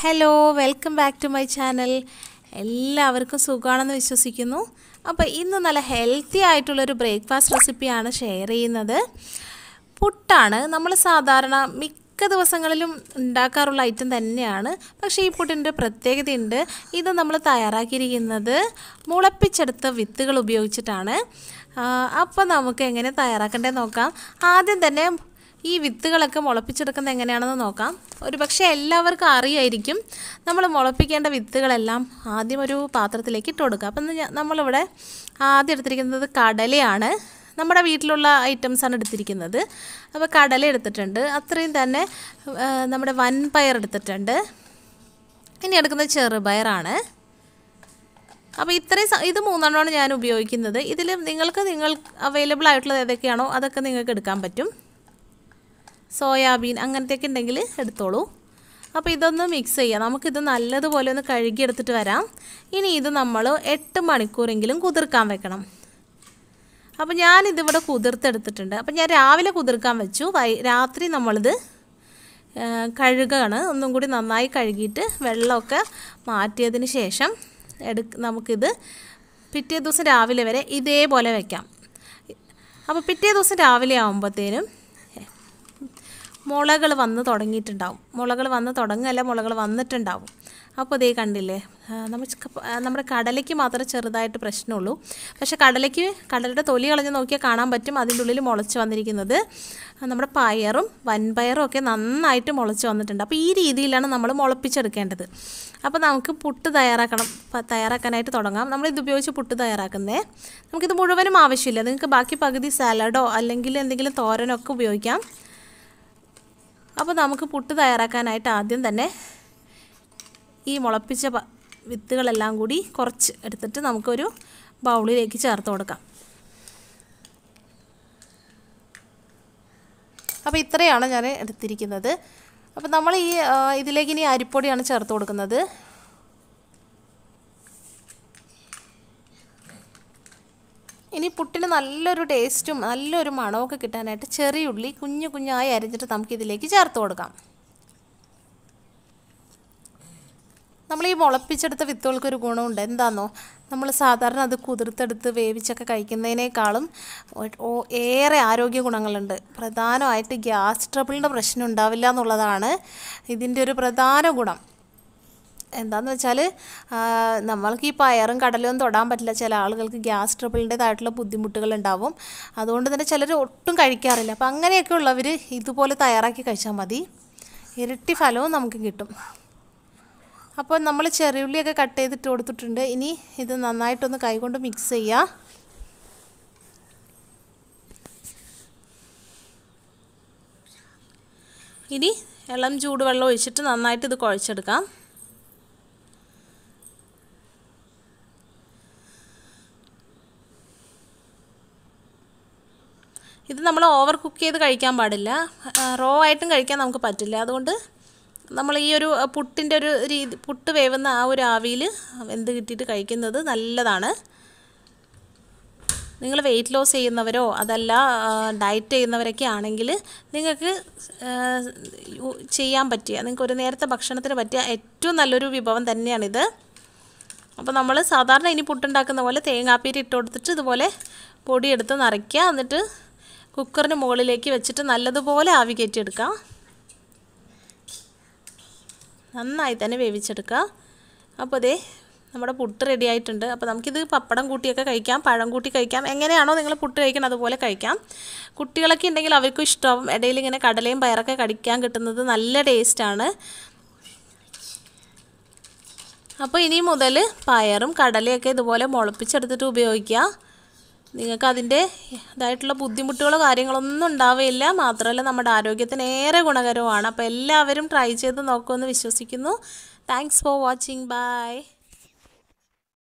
hello welcome back to my channel എല്ലാവർക്കും സുഖമാണെന്ന് വിശ്വസിക്കുന്നു അപ്പോൾ ഇന്ന് നല്ല ഹെൽത്തി ആയിട്ടുള്ളൊരു ബ്രേക്ക്ഫാസ്റ്റ് റെസിപ്പിയാണ് ഷെയർ ചെയ്യുന്നത് പുട്ടാണ് നമ്മൾ സാധാരണ മിക്ക ദിവസങ്ങളിലും ഉണ്ടാക്കാറുള്ള ഐറ്റം തന്നെയാണ് പക്ഷേ ഈ പുട്ടിൻ്റെ പ്രത്യേകതയുണ്ട് ഇത് നമ്മൾ തയ്യാറാക്കിയിരിക്കുന്നത് മുളപ്പിച്ചെടുത്ത വിത്തുകൾ ഉപയോഗിച്ചിട്ടാണ് അപ്പോൾ നമുക്ക് എങ്ങനെ തയ്യാറാക്കേണ്ടത് നോക്കാം ആദ്യം തന്നെ ഈ വിത്തുകളൊക്കെ മുളപ്പിച്ചെടുക്കുന്നത് എങ്ങനെയാണെന്ന് നോക്കാം ഒരു പക്ഷേ എല്ലാവർക്കും അറിയായിരിക്കും നമ്മൾ മുളപ്പിക്കേണ്ട വിത്തുകളെല്ലാം ആദ്യം ഒരു പാത്രത്തിലേക്ക് ഇട്ട് കൊടുക്കുക അപ്പം നമ്മളിവിടെ ആദ്യം എടുത്തിരിക്കുന്നത് കടലയാണ് നമ്മുടെ വീട്ടിലുള്ള ഐറ്റംസാണ് എടുത്തിരിക്കുന്നത് അപ്പോൾ കടല എടുത്തിട്ടുണ്ട് അത്രയും തന്നെ നമ്മുടെ വൻപയർ എടുത്തിട്ടുണ്ട് ഇനി എടുക്കുന്നത് ചെറുപയറാണ് അപ്പോൾ ഇത്രയും ഇത് മൂന്നെണ്ണമാണ് ഞാൻ ഉപയോഗിക്കുന്നത് ഇതിൽ നിങ്ങൾക്ക് നിങ്ങൾ അവൈലബിൾ ആയിട്ടുള്ളത് ഏതൊക്കെയാണോ അതൊക്കെ നിങ്ങൾക്ക് എടുക്കാൻ പറ്റും സോയാബീൻ അങ്ങനത്തെയൊക്കെ ഉണ്ടെങ്കിൽ എടുത്തോളൂ അപ്പോൾ ഇതൊന്ന് മിക്സ് ചെയ്യാം നമുക്കിത് നല്ലതുപോലെ ഒന്ന് കഴുകിയെടുത്തിട്ട് വരാം ഇനി ഇത് നമ്മൾ എട്ട് മണിക്കൂറെങ്കിലും കുതിർക്കാൻ വെക്കണം അപ്പോൾ ഞാനിതിവിടെ കുതിർത്തെടുത്തിട്ടുണ്ട് അപ്പോൾ ഞാൻ രാവിലെ കുതിർക്കാൻ വെച്ചു വൈ രാത്രി നമ്മളിത് കഴുകാണ് ഒന്നും കൂടി നന്നായി കഴുകിയിട്ട് വെള്ളമൊക്കെ മാറ്റിയതിന് ശേഷം എടു നമുക്കിത് പിറ്റേ ദിവസം രാവിലെ വരെ ഇതേപോലെ വയ്ക്കാം അപ്പോൾ പിറ്റേ ദിവസം രാവിലെ ആകുമ്പോഴത്തേനും മുളകൾ വന്ന് തുടങ്ങിയിട്ടുണ്ടാവും മുളകൾ വന്ന് തുടങ്ങുകയല്ല മുളകൾ വന്നിട്ടുണ്ടാവും അപ്പോൾ ഇതേ കണ്ടില്ലേ നമ്മൾ നമ്മുടെ കടലയ്ക്ക് മാത്രം ചെറുതായിട്ട് പ്രശ്നമുള്ളൂ പക്ഷെ കടലയ്ക്ക് കടലയുടെ തൊലി കളഞ്ഞ് നോക്കിയാൽ കാണാൻ പറ്റും അതിൻ്റെ ഉള്ളിൽ മുളച്ച് വന്നിരിക്കുന്നത് നമ്മുടെ പയറും വൻപയറും ഒക്കെ നന്നായിട്ട് മുളച്ച് വന്നിട്ടുണ്ട് അപ്പോൾ ഈ രീതിയിലാണ് നമ്മൾ മുളപ്പിച്ചെടുക്കേണ്ടത് അപ്പോൾ നമുക്ക് പുട്ട് തയ്യാറാക്കണം തയ്യാറാക്കാനായിട്ട് തുടങ്ങാം നമ്മൾ ഇത് ഉപയോഗിച്ച് പുട്ട് തയ്യാറാക്കുന്നേ നമുക്കിത് മുഴുവനും ആവശ്യമില്ല നിങ്ങൾക്ക് ബാക്കി പകുതി സാലഡോ അല്ലെങ്കിൽ എന്തെങ്കിലും തോരനോ ഒക്കെ ഉപയോഗിക്കാം അപ്പോൾ നമുക്ക് പുട്ട് തയ്യാറാക്കാനായിട്ട് ആദ്യം തന്നെ ഈ മുളപ്പിച്ച വിത്തുകളെല്ലാം കൂടി കുറച്ച് എടുത്തിട്ട് നമുക്കൊരു ബൗളിലേക്ക് ചേർത്ത് കൊടുക്കാം അപ്പോൾ ഇത്രയാണ് ഞാൻ എടുത്തിരിക്കുന്നത് അപ്പോൾ നമ്മൾ ഈ ഇതിലേക്ക് ഇനി അരിപ്പൊടിയാണ് ചേർത്ത് കൊടുക്കുന്നത് ഇനി പുട്ടിന് നല്ലൊരു ടേസ്റ്റും നല്ലൊരു മണമൊക്കെ കിട്ടാനായിട്ട് ചെറിയ ഉള്ളി കുഞ്ഞു കുഞ്ഞായി അരിഞ്ഞിട്ട് നമുക്ക് ഇതിലേക്ക് ചേർത്ത് കൊടുക്കാം നമ്മൾ ഈ മുളപ്പിച്ചെടുത്ത വിത്തുകൾക്കൊരു ഗുണമുണ്ട് എന്താണെന്നോ നമ്മൾ സാധാരണ അത് കുതിർത്തെടുത്ത് വേവിച്ചൊക്കെ കഴിക്കുന്നതിനേക്കാളും ഏറെ ആരോഗ്യ ഗുണങ്ങളുണ്ട് പ്രധാനമായിട്ട് ഗ്യാസ് ട്രബിളിൻ്റെ പ്രശ്നം ഉണ്ടാവില്ല എന്നുള്ളതാണ് ഇതിൻ്റെ ഒരു പ്രധാന ഗുണം എന്താണെന്ന് വെച്ചാൽ നമ്മൾക്ക് ഈ പയറും കടലും തൊടാൻ പറ്റില്ല ചില ആളുകൾക്ക് ഗ്യാസ് ട്രബിളിൻ്റെതായിട്ടുള്ള ബുദ്ധിമുട്ടുകൾ ഉണ്ടാവും അതുകൊണ്ട് തന്നെ ചിലർ ഒട്ടും കഴിക്കാറില്ല അപ്പം അങ്ങനെയൊക്കെ ഉള്ളവർ ഇതുപോലെ തയ്യാറാക്കി കഴിച്ചാൽ മതി ഇരട്ടി ഫലവും നമുക്ക് കിട്ടും അപ്പോൾ നമ്മൾ ചെറിയുള്ളിയൊക്കെ കട്ട് ചെയ്തിട്ട് കൊടുത്തിട്ടുണ്ട് ഇനി ഇത് നന്നായിട്ടൊന്ന് കൈകൊണ്ട് മിക്സ് ചെയ്യുക ഇനി ഇളം ചൂടുവെള്ളം ഒഴിച്ചിട്ട് നന്നായിട്ട് ഇത് കുഴച്ചെടുക്കാം ഇത് നമ്മൾ ഓവർ കുക്ക് ചെയ്ത് കഴിക്കാൻ പാടില്ല റോ ആയിട്ടും കഴിക്കാൻ നമുക്ക് പറ്റില്ല അതുകൊണ്ട് നമ്മൾ ഈ ഒരു പുട്ടിൻ്റെ ഒരു രീതി പുട്ട് വേവുന്ന ആ ഒരു ആവിയിൽ എന്ത് കിട്ടിയിട്ട് കഴിക്കുന്നത് നല്ലതാണ് നിങ്ങൾ വെയിറ്റ് ലോസ് ചെയ്യുന്നവരോ അതല്ല ഡയറ്റ് ചെയ്യുന്നവരൊക്കെ ആണെങ്കിൽ നിങ്ങൾക്ക് ചെയ്യാൻ പറ്റിയ നിങ്ങൾക്ക് ഒരു നേരത്തെ ഭക്ഷണത്തിന് പറ്റിയ ഏറ്റവും നല്ലൊരു വിഭവം തന്നെയാണിത് അപ്പോൾ നമ്മൾ സാധാരണ ഇനി പുട്ടുണ്ടാക്കുന്ന പോലെ തേങ്ങാപ്പീരി ഇട്ട് കൊടുത്തിട്ട് ഇതുപോലെ പൊടിയെടുത്ത് നിറയ്ക്കുക എന്നിട്ട് കുക്കറിന് മുകളിലേക്ക് വെച്ചിട്ട് നല്ലതുപോലെ ആവി കയറ്റിയെടുക്കാം നന്നായി തന്നെ വേവിച്ചെടുക്കുക അപ്പോൾ അതേ നമ്മുടെ പുട്ട് റെഡി ആയിട്ടുണ്ട് അപ്പോൾ നമുക്കിത് പപ്പടം കൂട്ടിയൊക്കെ കഴിക്കാം പഴം കൂട്ടി കഴിക്കാം എങ്ങനെയാണോ നിങ്ങൾ പുട്ട് കഴിക്കണം അതുപോലെ കഴിക്കാം കുട്ടികളൊക്കെ ഉണ്ടെങ്കിൽ അവർക്കും ഇഷ്ടമാവും ഇടയിൽ ഇങ്ങനെ കടലയും പയറൊക്കെ കടിക്കാൻ കിട്ടുന്നത് നല്ല ടേസ്റ്റാണ് അപ്പോൾ ഇനി മുതൽ പയറും കടലയൊക്കെ ഇതുപോലെ മുളപ്പിച്ചെടുത്തിട്ട് ഉപയോഗിക്കുക നിങ്ങൾക്ക് അതിൻ്റെ ഇതായിട്ടുള്ള ബുദ്ധിമുട്ടുകളോ കാര്യങ്ങളൊന്നും ഉണ്ടാവുകയില്ല മാത്രമല്ല നമ്മുടെ ആരോഗ്യത്തിന് ഏറെ ഗുണകരവുമാണ് അപ്പോൾ എല്ലാവരും ട്രൈ ചെയ്ത് നോക്കുമെന്ന് വിശ്വസിക്കുന്നു താങ്ക്സ് ഫോർ വാച്ചിങ് ബൈ